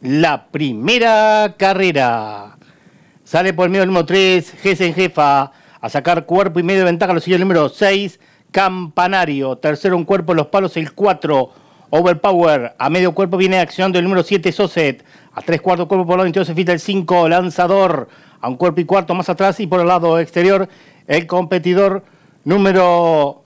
la primera carrera. Sale por el medio el número 3, Gessen Jefa, a sacar cuerpo y medio de ventaja, lo sigue el número 6, Campanario. Tercero un cuerpo, los palos el 4, Overpower. A medio cuerpo viene accionando el número 7, Sosset. A tres cuartos cuerpo por el lado interior se fita el 5, Lanzador. A un cuerpo y cuarto más atrás y por el lado exterior el competidor número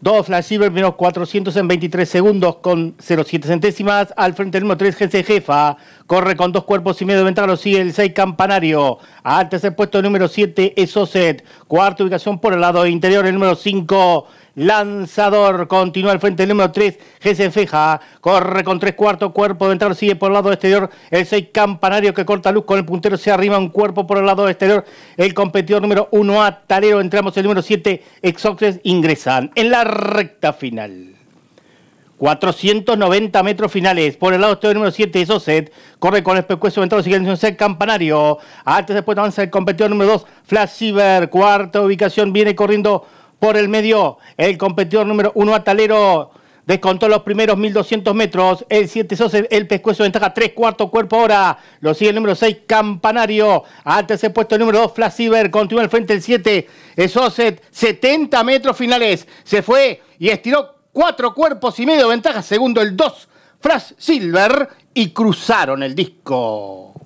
2, Flash menos 400 en 23 segundos con 0,7 centésimas. Al frente el número 3, GC Jefa. Corre con dos cuerpos y medio de ventana, Lo sigue el 6, Campanario. Al tercer puesto el número 7, Esoset. Cuarta ubicación por el lado interior, el número 5, lanzador. Continúa el frente el número 3, Gessenfeja, Feja. Corre con tres cuartos, cuerpo de entrada, sigue por el lado exterior. El 6, Campanario, que corta luz con el puntero, se arriba un cuerpo por el lado exterior. El competidor número 1A, Entramos el número 7, Exoxes. Ingresan en la recta final. 490 metros finales. Por el lado exterior número 7 Sosset, Corre con el pescuezo Sigue siguiente 6, campanario. Antes después avanza el competidor número 2, Flash Ciber. Cuarta ubicación viene corriendo por el medio. El competidor número uno, Atalero, descontó los primeros 1200 metros. El 7 Sosset, el pescuezo ventaja tres cuartos cuerpo ahora. Lo sigue el número 6, Campanario. Al tercer puesto el número 2, Silver, Continúa al frente el 7, Soset. 70 metros finales. Se fue y estiró cuatro cuerpos y medio ventaja. Segundo el 2, Flash Silver. Y cruzaron el disco.